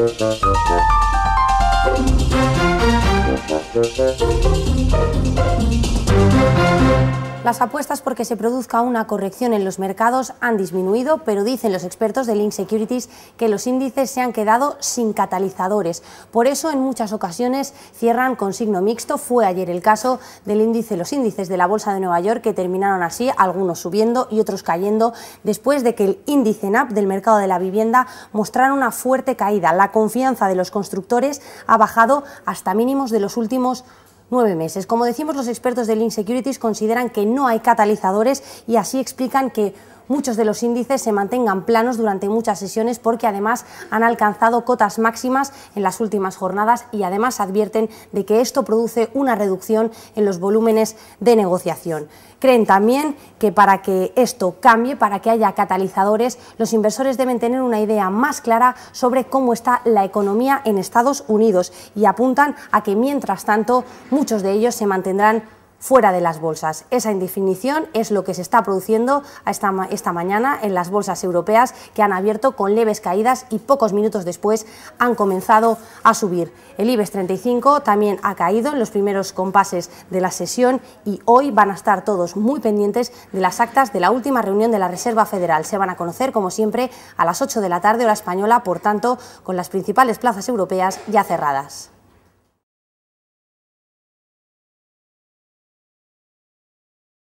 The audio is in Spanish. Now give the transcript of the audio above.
Thank you. Las apuestas porque se produzca una corrección en los mercados han disminuido, pero dicen los expertos de Link Securities que los índices se han quedado sin catalizadores. Por eso, en muchas ocasiones cierran con signo mixto. Fue ayer el caso del índice, los índices de la Bolsa de Nueva York que terminaron así, algunos subiendo y otros cayendo, después de que el índice NAP del mercado de la vivienda mostrara una fuerte caída. La confianza de los constructores ha bajado hasta mínimos de los últimos nueve meses. Como decimos, los expertos del Insecurities consideran que no hay catalizadores y así explican que muchos de los índices se mantengan planos durante muchas sesiones porque además han alcanzado cotas máximas en las últimas jornadas y además advierten de que esto produce una reducción en los volúmenes de negociación. Creen también que para que esto cambie, para que haya catalizadores, los inversores deben tener una idea más clara sobre cómo está la economía en Estados Unidos y apuntan a que mientras tanto muchos de ellos se mantendrán fuera de las bolsas. Esa indefinición es lo que se está produciendo esta, mañana en las bolsas europeas que han abierto con leves caídas y pocos minutos después han comenzado a subir. El IBEX 35 también ha caído en los primeros compases de la sesión y hoy van a estar todos muy pendientes de las actas de la última reunión de la Reserva Federal. Se van a conocer, como siempre, a las 8 de la tarde hora española, por tanto, con las principales plazas europeas ya cerradas.